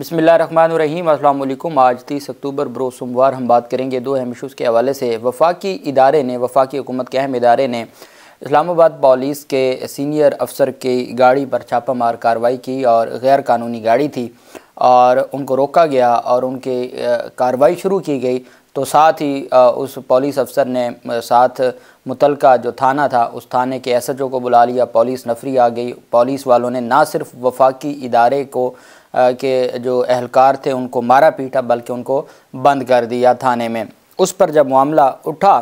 बसमीम् अल्लाम आज तीस अक्टूबर बरो सोमवार हम बात करेंगे दो अहम इशूज़ के हवाले से वफाकी इदारे ने वफाकी हुकूमत के अहम इदारे ने इस्लामाबाद पुलिस के सीनियर अफसर की गाड़ी पर छापा मार कार्रवाई की और गैर कानूनी गाड़ी थी और उनको रोका गया और उनके कार्रवाई शुरू की गई तो साथ ही उस पुलिस अफसर ने साथ मुतल जो थाना था उस थाने के एस एच ओ को बुला लिया पुलिस नफरी आ गई पुलिस वालों ने ना सिर्फ वफाकी इदारे को के जो अहलकार थे उनको मारा पीटा बल्कि उनको बंद कर दिया थाने में उस पर जब मामला उठा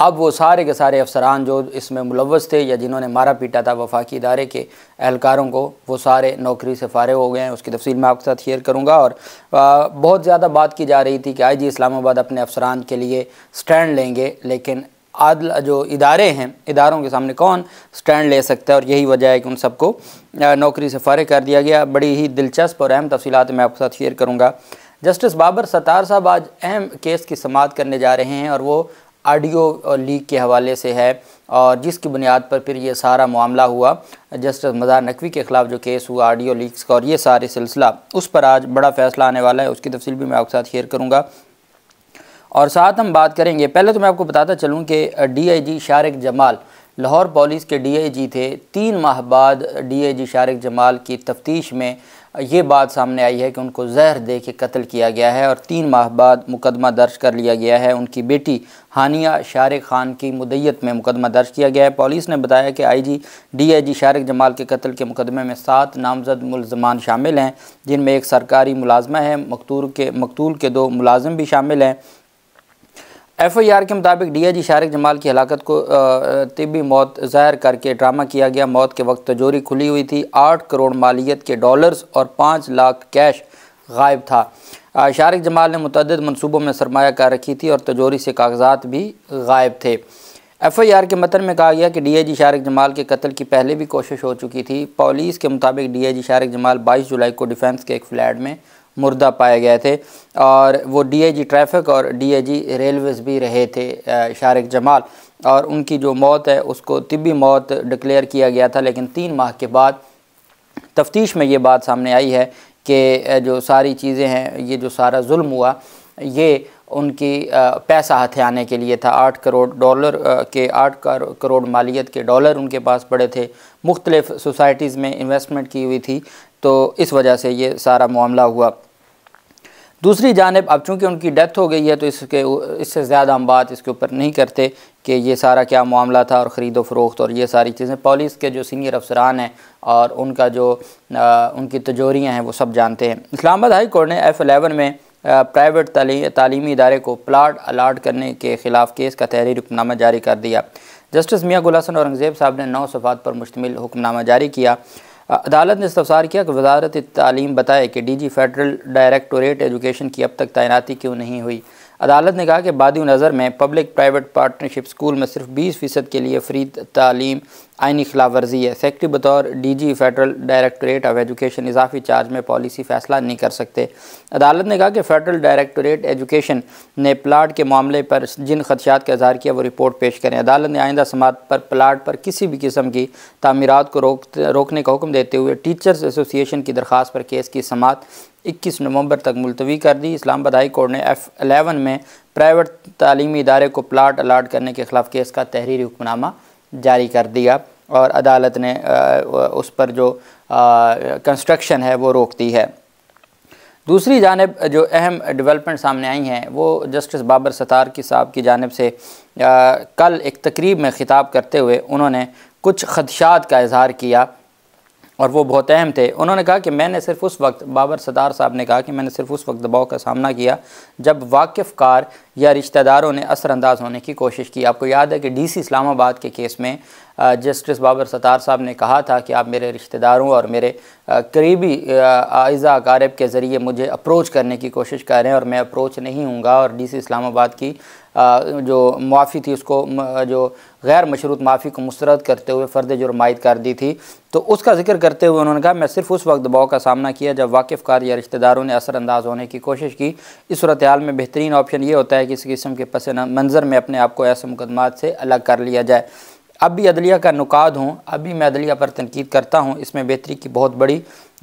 अब वो सारे के सारे अफसरान जो इसमें मुलवस थे या जिन्होंने मारा पीटा था वफाकी इदारे के अहलकारों को वो सारे नौकरी से फारे हो गए हैं उसकी तफसील मैं आपके साथ शेयर करूँगा और बहुत ज़्यादा बात की जा रही थी कि आई जी इस्लामाबाद अपने अफसरान के लिए स्टैंड लेंगे लेकिन आदल जो इदारे हैं इदारों के सामने कौन स्टैंड ले सकता है और यही वजह है कि उन सबको नौकरी से फ़ारग कर दिया गया बड़ी ही दिलचस्प और अहम तफसीत मैं आपके साथ शेयर करूँगा जस्टिस बाबर सतार साहब आज अहम केस की समात करने जा रहे हैं और वो ऑडियो लीक के हवाले से है और जिसकी बुनियाद पर फिर ये सारा मामला हुआ जस्टिस मज़ार नकवी के ख़िलाफ़ जो केस हुआ ऑडियो लीक्स का और ये सारे सिलसिला उस पर आज बड़ा फैसला आने वाला है उसकी तफसील भी मैं आपके साथ शेयर करूँगा और साथ हम बात करेंगे पहले तो मैं आपको बताता चलूँ कि D G Shariq Jamal Lahore police के डीआईजी थे तीन माह बाद डीआईजी शारिक जमाल की तफ्तीश में ये बात सामने आई है कि उनको जहर दे के कत्ल किया गया है और तीन माह बाद मुकदमा दर्ज कर लिया गया है उनकी बेटी हानिया शारिक खान की मुदैत में मुकदमा दर्ज किया गया है पुलिस ने बताया कि आईजी डीआईजी शारिक जमाल के कत्ल के मुकदमे में सात नामजद मुलजमान शामिल हैं जिनमें एक सरकारी मुलाजमा है मकतूर के मकतूल के दो मुलाजम भी शामिल हैं एफ आई आर के मुताबिक डी जी शारिक जमाल की हलाकत को तिबी मौत जाहिर करके ड्रामा किया गया मौत के वक्त तजोरी खुली हुई थी आठ करोड़ मालियत के डॉलर्स और पाँच लाख कैश गायब था शारिक जमाल ने मतद मनसूबों में सरमाया कर रखी थी और तजोरी से कागजात भी गायब थे एफ आई आर के मतन में कहा गया कि D I G Shariq Jamal के कत्ल की पहले भी कोशिश हो चुकी थी पुलिस के मुताबिक D I G Shariq Jamal बाईस जुलाई को डिफेंस के एक फ्लैट में मुर्दा पाए गए थे और वो डीआईजी ट्रैफिक और डीआईजी रेलवेज़ भी रहे थे शारिक जमाल और उनकी जो मौत है उसको तिबी मौत डिक्लेयर किया गया था लेकिन तीन माह के बाद तफ्तीश में ये बात सामने आई है कि जो सारी चीज़ें हैं ये जो सारा जुल्म हुआ ये उनकी पैसा हथियाने के लिए था आठ करोड़ डॉलर के आठ करोड़ मालियत के डॉलर उनके पास पड़े थे मुख्तलिफ़ सोसाइटीज़ में इन्वेस्टमेंट की हुई थी तो इस वजह से ये सारा मामला हुआ दूसरी जानब अब चूँकि उनकी डेथ हो गई है तो इसके इससे ज़्यादा हम बात इसके ऊपर नहीं करते कि ये सारा क्या मामला था और ख़रीदो फरोख्त और ये सारी चीज़ें पुलिस के जो सीनियर अफसरान हैं और उनका जो आ, उनकी तजोरियाँ हैं वो सब जानते हैं इस्लामाबाद हाई कोर्ट ने एफ़ एलेवन में प्राइवेट तलीमी इदारे को प्लाट अलाट करने के ख़िलाफ़ केस का तहरीर हुक्मनामा जारी कर दिया जस्टिस मियाँ गुल हसन औरंगज़ेब साहब ने नौ सफ़ात पर मुश्तमिल हुक्मनामा जारी किया अदालत ने इस्तार किया कि वजारत तालीम बताए कि D G federal directorate education की अब तक तैनाती क्यों नहीं हुई अदालत ने कहा कि बाद नज़र में पब्लिक प्राइवेट पार्टनरशिप स्कूल में सिर्फ बीस फ़ीसद के लिए फ्री तालीम आइनी खिलाफ वर्जी है सेक्रटरी बतौर D G federal directorate of education इजाफी चार्ज में पॉलिसी फैसला नहीं कर सकते अदालत ने कहा कि फेडरल डायरेक्टोरेट एजुकेशन ने प्लाट के मामले पर जिन खदशात का इजहार किया वो रिपोर्ट पेश करें अदालत ने आइंदा समात पर प्लाट पर किसी भी किस्म की तमीरत को रोक रोकने का हुक्म देते हुए टीचर्स एसोसिएशन की दरख्वास्त पर केस की समात इक्कीस नवंबर तक मुलतवी कर दी इस्लामाबाद हाई कोर्ट ने एफ़ एलेवन में प्राइवेट तलीमी इदारे को प्लाट अलाट करने के खिलाफ केस का तहरीरी हुक्मनामा जारी कर दिया और अदालत ने उस पर जो कंस्ट्रक्शन है वो रोक दी है दूसरी जानब जो अहम डेवलपमेंट सामने आई हैं वो जस्टिस बाबर सतार की साहब की जानब से आ, कल एक तकरीब में ख़िताब करते हुए उन्होंने कुछ खदशात का इजहार किया और वो बहुत अहम थे उन्होंने कहा कि मैंने सिर्फ उस वक्त बाबर सतार साहब ने कहा कि मैंने सिर्फ उस वक्त दबाव का सामना किया जब वाकफ़ कार या रिश्तेदारों ने असरअंदाज होने की कोशिश की आपको याद है कि डी सी इस्लामाबाद के केस में जस्टिस बाबर सतार साहब ने कहा था कि आप मेरे रिश्तेदारों और मेरे करीबी आयज़ा अकारब के ज़रिए मुझे अप्रोच करने की कोशिश कर रहे हैं और मैं अप्रोच नहीं हूँगा और डी सी इस्लामाबाद की जो माफ़ी थी उसको जो गैर मशरूत माफ़ी को मुस्रद करते हुए फ़र्द जुर्माइद कर दी थी तो उसका जिक्र करते हुए उन्होंने कहा मैं सिर्फ उस वक्त दबाव का सामना किया जब वाकिफ़ कार या रिश्तेदारों ने असरअंदाज होने की कोशिश की इस सूरत हाल में बेहतरीन ऑप्शन ये होता है किसी किस्म के पस मंज़र में अपने आप को ऐसे मुकदमात से अलग कर लिया जाए अब भी अदलिया का नुकाद हूँ अब भी मैं अदलिया पर तनकीद करता हूँ इसमें बेहतरी की बहुत बड़ी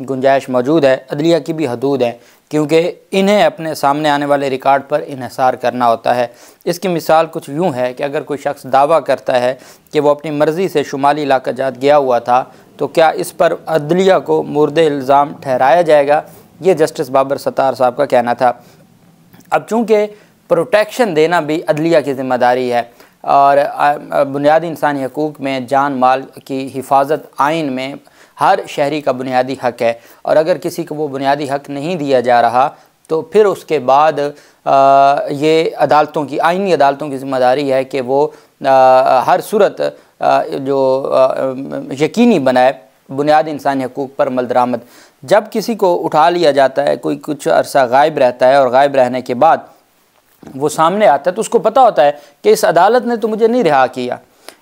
गुंजाइश मौजूद है अदलिया की भी हदूद है क्योंकि इन्हें अपने सामने आने वाले रिकॉर्ड पर इहसार करना होता है इसकी मिसाल कुछ यूँ है कि अगर कोई शख्स दावा करता है कि वो अपनी मर्ज़ी से शुमाली इलाका जात गया हुआ था तो क्या इस पर अदलिया को मुर्द इल्ज़ाम ठहराया जाएगा ये जस्टिस बाबर सतार साहब का कहना था अब चूँकि प्रोटेक्शन देना भी अदलिया की ज़िम्मेदारी है और बुनियादी इंसानी हकूक़ में जान माल की हिफाजत आइन में हर शहरी का बुनियादी हक है और अगर किसी को वो बुनियादी हक नहीं दिया जा रहा तो फिर उसके बाद आ, ये अदालतों की आइनी अदालतों की ज़िम्मेदारी है कि वो आ, हर सूरत जो आ, यकीनी बनाए बुनियादी इंसानी हकूक़ पर अमल दरामद जब किसी को उठा लिया जाता है कोई कुछ अरसा गायब रहता है और गायब रहने के बाद वो सामने आता है तो उसको पता होता है कि इस अदालत ने तो मुझे नहीं रिहा किया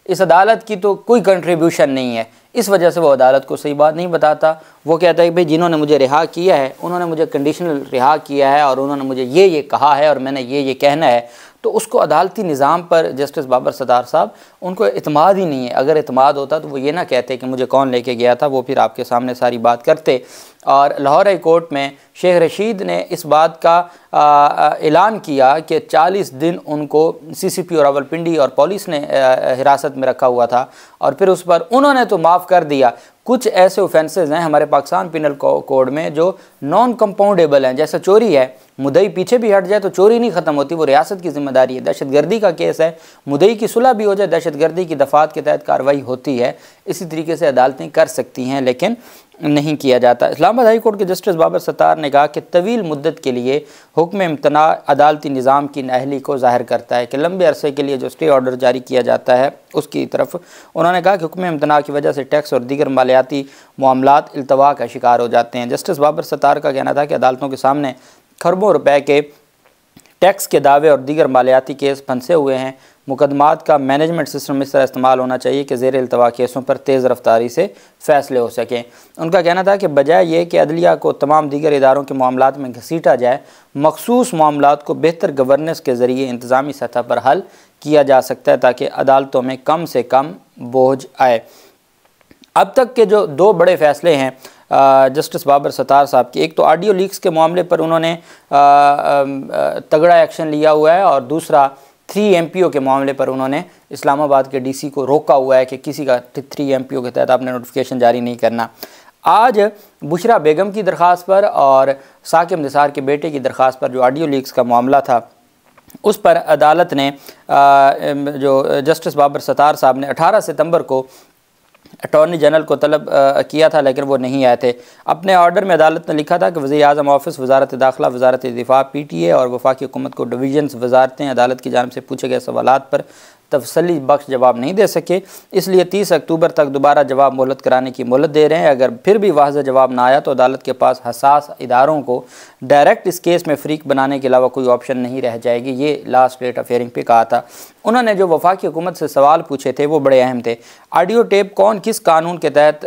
इस अदालत की तो कोई कंट्रीब्यूशन नहीं है इस वजह से वो अदालत को सही बात नहीं बताता वो कहता है कि भाई जिन्होंने मुझे रिहा किया है उन्होंने मुझे कंडीशनल रिहा किया है और उन्होंने मुझे ये ये कहा है और मैंने ये ये कहना है तो उसको अदालती निज़ाम पर जस्टिस बाबर सदार साहब उनको अतमाद ही नहीं है अगर अतमाद होता तो वो ये ना कहते कि मुझे कौन लेके गया था वो फिर आपके सामने सारी बात करते और लाहौर हाई कोर्ट में शेख रशीद ने इस बात का ऐलान किया कि 40 दिन उनको सीसीपी और अवलपिंडी और पुलिस ने हिरासत में रखा हुआ था और फिर उस पर उन्होंने तो माफ़ कर दिया कुछ ऐसे ऑफेंसेस हैं हमारे पाकिस्तान पिनल कोड में जो नॉन कंपाउंडेबल हैं जैसे चोरी है मुदई पीछे भी हट जाए तो चोरी नहीं ख़त्म होती वो रियासत की जिम्मेदारी है दहशतगर्दी का केस है मुदई की सुलह भी हो जाए दहशतगर्दी की दफात के तहत कार्रवाई होती है इसी तरीके से अदालतें कर सकती हैं लेकिन नहीं किया जाता इस्लामाबाद हाई कोर्ट के जस्टिस बाबर सत्तार ने कहा कि तवील मुद्दत के लिए हुक्म इम्तना अदालती निज़ाम की नाहली को ज़ाहिर करता है कि लंबे अरसे के लिए जो स्टे ऑर्डर जारी किया जाता है उसकी तरफ उन्होंने कहा कि हुक्म इम्तना की वजह से टैक्स और दीगर मालियाती मामला अल्तवा का शिकार हो जाते हैं जस्टिस बाबर सत्तार का कहना था कि अदालतों के सामने खरबों रुपए के टैक्स के दावे और दीगर मालियाती केस फंसे हुए हैं मुकदमात का मैनेजमेंट सिस्टम इस तरह इस्तेमाल होना चाहिए कि जेर अल्तवा केसों पर तेज़ रफ्तारी से फैसले हो सकें उनका कहना था कि बजाय ये कि अदलिया को तमाम दीगर इदारों के मामला में घसीटा जाए मखसूस मामला को बेहतर गवर्नेंस के ज़रिए इंतज़ामी सतह पर हल किया जा सकता है ताकि अदालतों में कम से कम बोझ आए अब तक के जो दो बड़े फैसले हैं जस्टिस बाबर सतार साहब की एक तो ऑडियो लीक्स के मामले पर उन्होंने तगड़ा एक्शन लिया हुआ है और दूसरा थ्री एम के मामले पर उन्होंने इस्लामाबाद के डीसी को रोका हुआ है कि किसी का थ्री एम के तहत आपने नोटिफिकेशन जारी नहीं करना आज बुशरा बेगम की दरख्वास्त पर और साकिब निसार के बेटे की दरख्वास्त पर जो ऑडियो लीक्स का मामला था उस पर अदालत ने जो जस्टिस बाबर सतार साहब ने 18 सितंबर को अटॉर्नी जनरल को तलब आ, किया था लेकिन वो नहीं आए थे अपने ऑर्डर में अदालत ने लिखा था कि वजी अजम ऑफिस वजारत दाखिला वजारत दिफा पी टी ए और वफाकी हुकूमत को डिवीजन्स वजारतें अदालत की जानब से पूछे गए सवाल पर तफसली बख्श जवाब नहीं दे सके इसलिए तीस अक्टूबर तक दोबारा जवाब मोहलत कराने की मोहलत दे रहे हैं अगर फिर भी वाज जवाब ना आया तो अदालत के पास हसास इदारों को डायरेक्ट इस केस में फ्रीक बनाने के अलावा कोई ऑप्शन नहीं रह जाएगी ये लास्ट डेट ऑफ हेयरिंग पे कहा था उन्होंने जो वफाकी हुकूमत से सवाल पूछे थे वो बड़े अहम थे आडियो टेप कौन किस कानून के तहत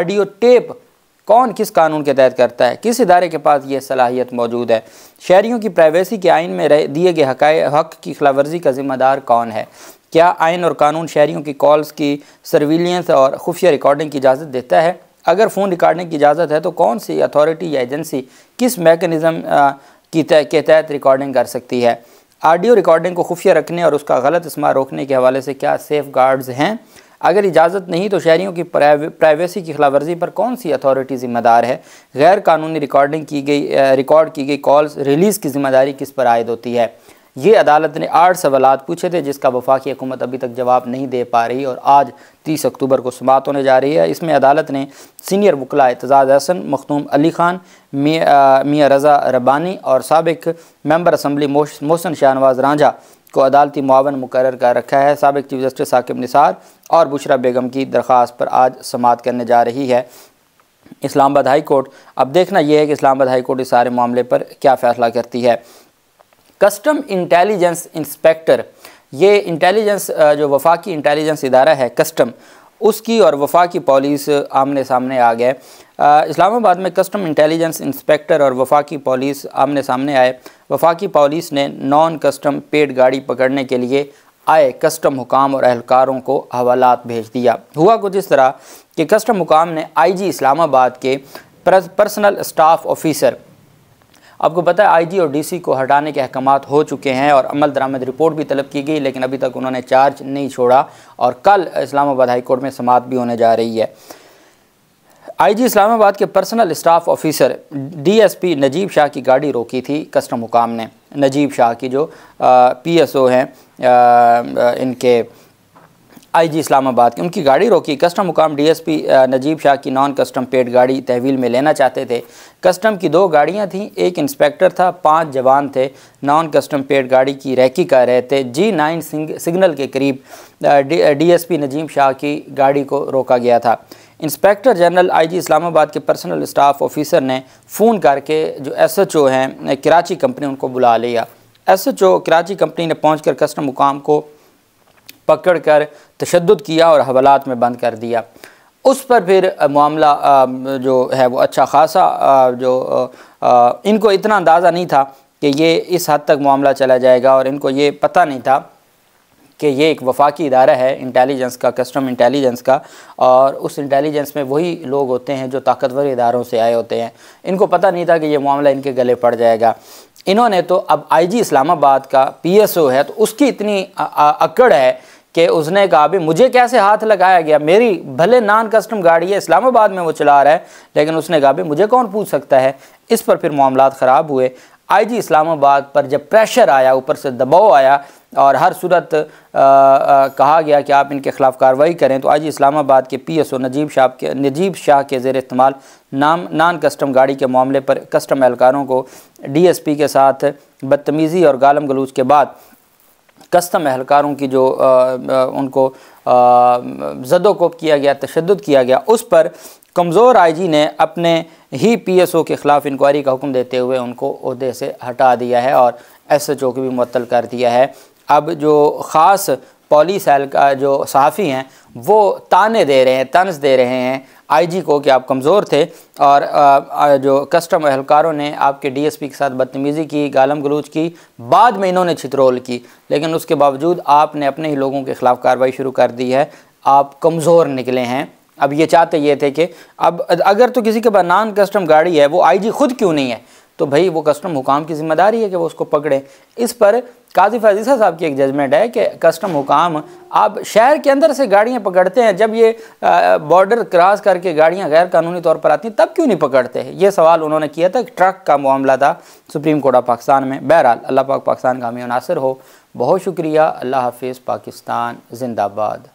ऑडियो टेप कौन किस कानून के तहत करता है किस इदारे के पास ये सलाहियत मौजूद है शहरीों की प्राइवेसी के आइन में रह दिए गए हक हक की खिलाफवर्जी का जिम्मेदार कौन है क्या आइन और कानून शहरीों की कॉल्स की सर्विलियंस और खुफिया रिकॉर्डिंग की इजाज़त देता है अगर फ़ोन रिकॉर्डिंग की इजाज़त है तो कौन सी अथॉरिटी या एजेंसी किस मेकनिज़म की तह, के तहत रिकॉर्डिंग कर सकती है ऑडियो रिकॉर्डिंग को खुफिया रखने और उसका गलत इस्तेमाल रोकने के हवाले से क्या सेफ़ गार्ड्स हैं अगर इजाज़त नहीं तो शहरीों की प्राइवेसी की खिलाफवर्जी पर कौन सी अथॉरिटी ज़िम्मेदार है गैर कानूनी रिकॉर्डिंग की गई रिकॉर्ड की गई कॉल्स रिलीज़ की जिम्मेदारी किस पर आयद होती है ये अदालत ने आठ सवाल पूछे थे जिसका वफाकी हुकूमत अभी तक जवाब नहीं दे पा रही और आज तीस अक्टूबर को समात होने जा रही है इसमें अदालत ने सीनियर वकला एतजाज़ हसन मखनूम अली ख़ान मियाँ रज़ा रबानी और सबक मेम्बर असम्बली मोहसन शाहनवाज रांझा को अदालती मावन मुकर कर रखा है सबक चीफ जस्टिस साकिब निसार और बुशरा बेगम की दरख्वास्त पर आज समात करने जा रही है इस्लामाबाद हाई कोर्ट अब देखना यह है कि इस्लामाबाद हाई कोर्ट इस सारे मामले पर क्या फ़ैसला करती है कस्टम इंटेलिजेंस इंस्पेक्टर ये इंटेलिजेंस जो वफाकी इंटेलिजेंस इदारा है कस्टम उसकी और वफाकी पॉलिस आमने सामने आ गए इस्लामाबाद में कस्टम इंटेलिजेंस इंस्पेक्टर और वफाकी पॉलिस आमने सामने आए वफाकी पॉलिस ने नॉन कस्टम पेड गाड़ी पकड़ने के लिए आए कस्टम हुकाम और अहलकारों को हवालात भेज दिया हुआ कुछ इस तरह कि कस्टम हुकाम ने आईजी इस्लामाबाद के पर्सनल स्टाफ ऑफिसर आपको पता है आईजी और डीसी को हटाने के अहकाम हो चुके हैं और अमल दरामद रिपोर्ट भी तलब की गई लेकिन अभी तक उन्होंने चार्ज नहीं छोड़ा और कल इस्लामाबाद हाई कोर्ट में समाप्त भी होने जा रही है आईजी इस्लामाबाद के personal staff officer DSP Najeeb Shah की गाड़ी रोकी थी कस्टम हुकाम ने नजीब शाह की जो पी एस ओ हैं इनके आई जी इस्लामाबाद की उनकी गाड़ी रोकी कस्टम मुकाम डीएसपी नजीब शाह की नॉन कस्टम पेड गाड़ी तहवील में लेना चाहते थे कस्टम की दो गाड़ियां थीं एक इंस्पेक्टर था पांच जवान थे नॉन कस्टम पेड गाड़ी की रैकी कर रहे थे जी नाइन सिग्नल के करीब डीएसपी नजीब शाह की गाड़ी को रोका गया था इंस्पेक्टर जनरल आईजी इस्लामाबाद के पर्सनल स्टाफ ऑफिसर ने फ़ोन करके जो एसएचओ हैं कराची कंपनी उनको बुला लिया एसएचओ कराची कंपनी ने पहुंचकर कस्टम मुकाम को पकड़ कर तशद किया और हवालात में बंद कर दिया उस पर फिर मामला जो है वो अच्छा खासा जो इनको इतना अंदाज़ा नहीं था कि ये इस हद तक मामला चला जाएगा और इनको ये पता नहीं था कि ये एक वफाकी इदारा है इंटेलिजेंस का कस्टम इंटेलिजेंस का और उस इंटेलिजेंस में वही लोग होते हैं जो ताकतवर इदारों से आए होते हैं इनको पता नहीं था कि ये मामला इनके गले पड़ जाएगा इन्होंने तो अब आईजी इस्लामाबाद का पीएसओ है तो उसकी इतनी अकड़ है कि उसने कहा भी मुझे कैसे हाथ लगाया गया मेरी भले नॉन कस्टम गाड़ी है इस्लामाबाद में वो चला रहा है लेकिन उसने कहा भी मुझे कौन पूछ सकता है इस पर फिर मामला ख़राब हुए आईजी इस्लामाबाद पर जब प्रेशर आया ऊपर से दबाव आया और हर सूरत कहा गया कि आप इनके ख़िलाफ़ कार्रवाई करें तो आईजी इस्लामाबाद के पीएसओ नजीब शाह के नजीब शाह के जेर इस्तेमाल नाम नान कस्टम गाड़ी के मामले पर कस्टम एहलकारों को डीएसपी के साथ बदतमीज़ी और गालम गलूज के बाद कस्टम एहलकारों की जो आ, आ, उनको जदोकोप किया गया तशद किया गया उस पर कमज़ोर आईजी ने अपने ही पीएसओ के ख़िलाफ़ इंक्वायरी का हुक्म देते हुए उनको उहदे से हटा दिया है और एसएचओ को भी मुअत्तल कर दिया है अब जो ख़ास पॉली सेल का जो सहाफ़ी हैं वो ताने दे रहे हैं तंज दे रहे हैं आईजी को कि आप कमज़ोर थे और जो कस्टम एहलकारों ने आपके डीएसपी के साथ बदतमीज़ी की गालम गलूच की बाद में इन्होंने छितरोल की लेकिन उसके बावजूद आपने अपने ही लोगों के ख़िलाफ़ कार्रवाई शुरू कर दी है आप कमज़ोर निकले हैं अब ये चाहते ये थे कि अब अगर तो किसी के पास नॉन कस्टम गाड़ी है वो आईजी खुद क्यों नहीं है तो भाई वो कस्टम हुकाम की जिम्मेदारी है कि वो उसको पकड़े इस पर काजी फैजीसा साहब की एक जजमेंट है कि कस्टम हुकाम आप शहर के अंदर से गाड़ियाँ पकड़ते हैं जब ये बॉर्डर क्रॉस करके गाड़ियाँ गैर कानूनी तौर पर आती हैं तब क्यों नहीं पकड़ते ये सवाल उन्होंने किया था ट्रक का मामला था सुप्रीम कोर्ट ऑफ पाकिस्तान में बहरहाल अल्लाह पाक पाकिस्तान का हमें हो बहुत शुक्रिया अल्लाह हाफिज़ पाकिस्तान जिंदाबाद